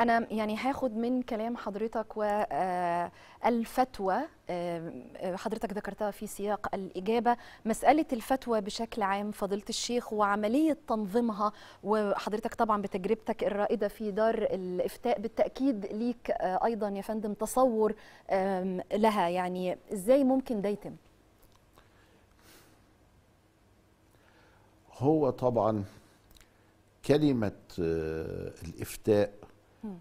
انا يعني هاخد من كلام حضرتك والفتوى آه، آه، آه، حضرتك ذكرتها في سياق الاجابه مساله الفتوى بشكل عام فضيله الشيخ وعمليه تنظيمها وحضرتك طبعا بتجربتك الرائده في دار الافتاء بالتاكيد ليك ايضا يا فندم تصور لها يعني ازاي ممكن ده يتم هو طبعا كلمة الإفتاء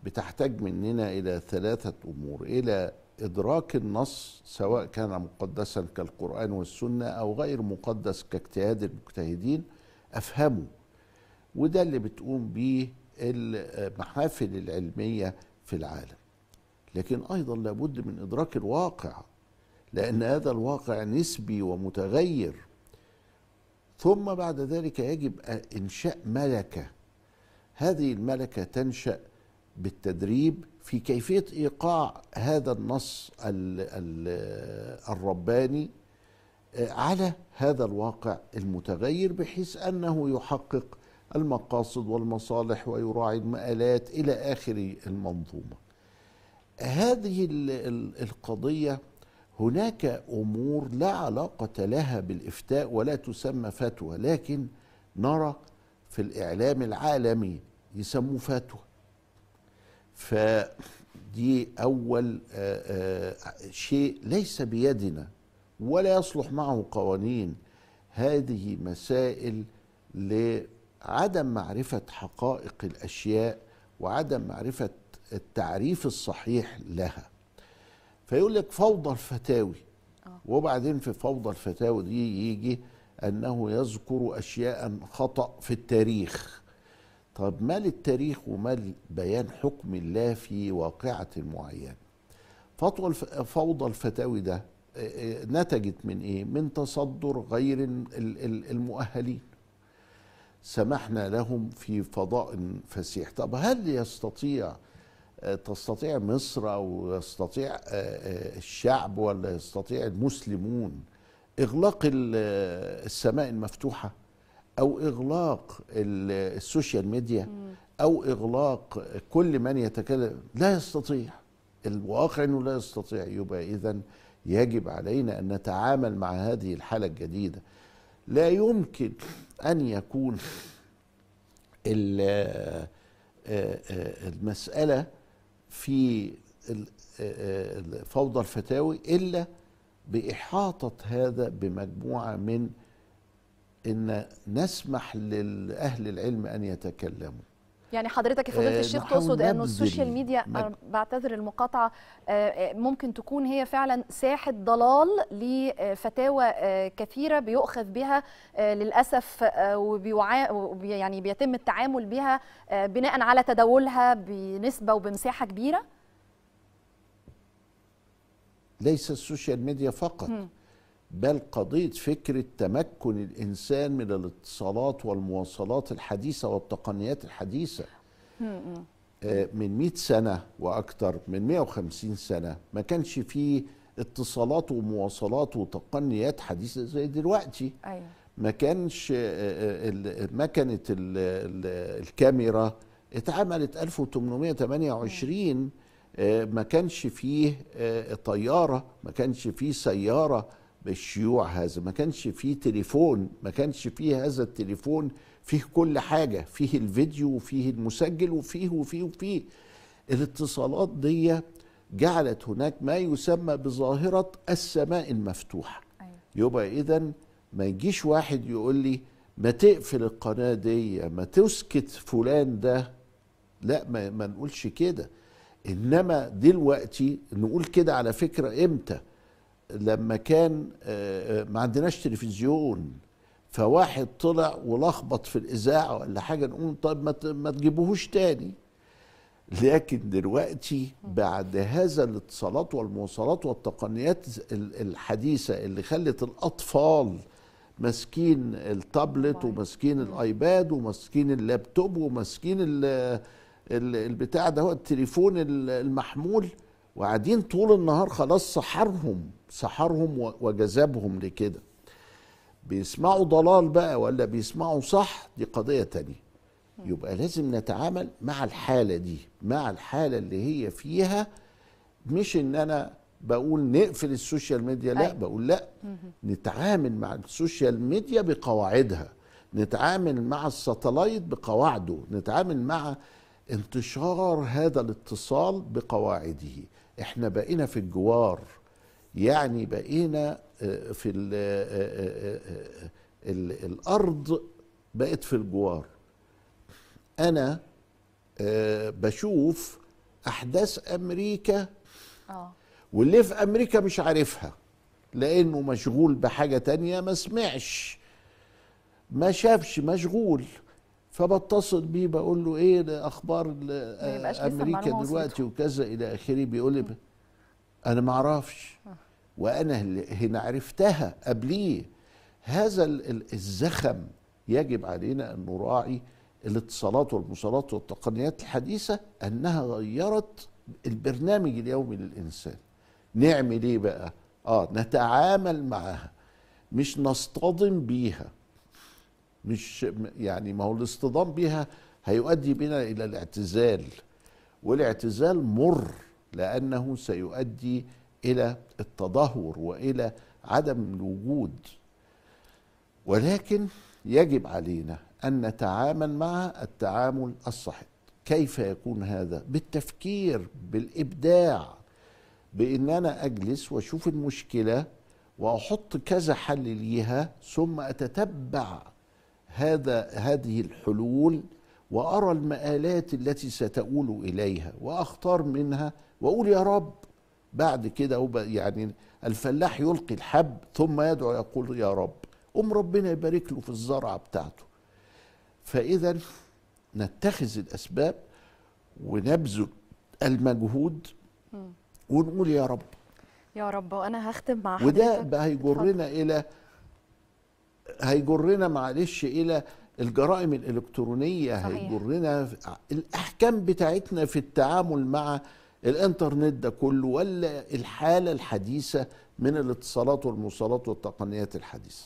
بتحتاج مننا الى ثلاثه امور الى ادراك النص سواء كان مقدسا كالقران والسنه او غير مقدس كاجتهاد المجتهدين افهمه وده اللي بتقوم به المحافل العلميه في العالم لكن ايضا لابد من ادراك الواقع لان هذا الواقع نسبي ومتغير ثم بعد ذلك يجب انشاء ملكه هذه الملكه تنشا بالتدريب في كيفيه ايقاع هذا النص ال الرباني آه، على هذا الواقع المتغير بحيث انه يحقق المقاصد والمصالح ويراعي المآلات الى اخر المنظومه. هذه القضيه هناك امور لا علاقه لها بالافتاء ولا تسمى فتوى لكن نرى في الاعلام العالمي يسموه فتوى فدي أول آه، آه، شيء ليس بيدنا ولا يصلح معه قوانين هذه مسائل لعدم معرفة حقائق الأشياء وعدم معرفة التعريف الصحيح لها فيقول لك فوضى الفتاوي آه. وبعدين في فوضى الفتاوي دي يجي أنه يذكر أشياء خطأ في التاريخ طب ما للتاريخ وما لبيان حكم الله في واقعة معينة فتوى فوضى الفتاوي ده نتجت من ايه من تصدر غير المؤهلين سمحنا لهم في فضاء فسيح طب هل يستطيع تستطيع مصر او يستطيع الشعب ولا يستطيع المسلمون اغلاق السماء المفتوحه او اغلاق السوشيال ميديا او اغلاق كل من يتكلم لا يستطيع الواقع انه لا يستطيع يبقى اذا يجب علينا ان نتعامل مع هذه الحاله الجديده لا يمكن ان يكون آه، آه، المساله في آه، فوضى الفتاوي الا باحاطه هذا بمجموعه من ان نسمح لاهل العلم ان يتكلموا يعني حضرتك يا فضيله آه، الشيخ تقصد انه السوشيال ميديا بعتذر المقاطعه آه، آه، ممكن تكون هي فعلا ساحه ضلال لفتاوى كثيره بيؤخذ بها للاسف وبيعا يعني بيتم التعامل بها بناء على تداولها بنسبه وبمساحه كبيره ليس السوشيال ميديا فقط م. بل قضيه فكره تمكن الانسان من الاتصالات والمواصلات الحديثه والتقنيات الحديثه آه، من 100 سنه واكثر من 150 سنه ما كانش فيه اتصالات ومواصلات وتقنيات حديثه زي دلوقتي أيوة. ما كانش مكنه آه، آه، الكاميرا اتعملت 1828 ما كانش فيه طياره ما كانش فيه سياره الشيوع هذا ما كانش فيه تليفون ما كانش فيه هذا التليفون فيه كل حاجة فيه الفيديو وفيه المسجل وفيه وفيه وفيه الاتصالات دي جعلت هناك ما يسمى بظاهرة السماء المفتوحة أيوة. يبقى إذا ما يجيش واحد يقول لي ما تقفل القناة دي ما تسكت فلان ده لا ما, ما نقولش كده إنما دلوقتي نقول كده على فكرة إمتى لما كان آه، آه، ما عندناش تلفزيون فواحد طلع ولخبط في الاذاعه ولا حاجه نقول طب ما تجيبوهوش تاني لكن دلوقتي بعد هذا الاتصالات والمواصلات والتقنيات الحديثه اللي خلت الاطفال ماسكين التابلت وماسكين الايباد وماسكين اللابتوب وماسكين البتاع ده هو التليفون المحمول وقاعدين طول النهار خلاص سحرهم سحرهم وجذبهم لكده بيسمعوا ضلال بقى ولا بيسمعوا صح دي قضية تانية يبقى لازم نتعامل مع الحالة دي مع الحالة اللي هي فيها مش ان انا بقول نقفل السوشيال ميديا لا بقول لا نتعامل مع السوشيال ميديا بقواعدها نتعامل مع الساتلايت بقواعده نتعامل مع انتشار هذا الاتصال بقواعده احنا بقينا في الجوار يعني بقينا آه، في ال آه، آه، ال الارض بقت في الجوار انا بشوف احداث امريكا واللي في امريكا مش عارفها لانه مشغول بحاجه تانية ما سمعش ما شافش مشغول فبتصل بيه بقول له ايه ده اخبار امريكا دلوقتي وكذا الى اخره بيقول لي انا ما اعرفش أه. وانا هنا عرفتها قبليه هذا الزخم يجب علينا ان نراعي الاتصالات والمواصلات والتقنيات الحديثه انها غيرت البرنامج اليومي للانسان نعمل ايه بقى اه نتعامل معها مش نصطدم بيها مش يعني ما هو الاصطدام بها هيؤدي بنا الى الاعتزال والاعتزال مر لانه سيؤدي الى التدهور والى عدم الوجود ولكن يجب علينا ان نتعامل مع التعامل الصحيح كيف يكون هذا بالتفكير بالابداع بان انا اجلس واشوف المشكله واحط كذا حل ليها ثم اتتبع هذا هذه الحلول وارى المآلات التي ستؤول اليها واختار منها واقول يا رب بعد كده يعني الفلاح يلقي الحب ثم يدعو يقول يا رب قم ربنا يبارك له في الزرعه بتاعته فاذا نتخذ الاسباب ونبذل المجهود ونقول يا رب يا رب وانا هختم مع حضرتك وده بقى هيجرنا الى هيجرنا معلش الى الجرائم الالكترونيه هيجرنا الاحكام بتاعتنا في التعامل مع الانترنت ده كله ولا الحاله الحديثه من الاتصالات والمواصلات والتقنيات الحديثه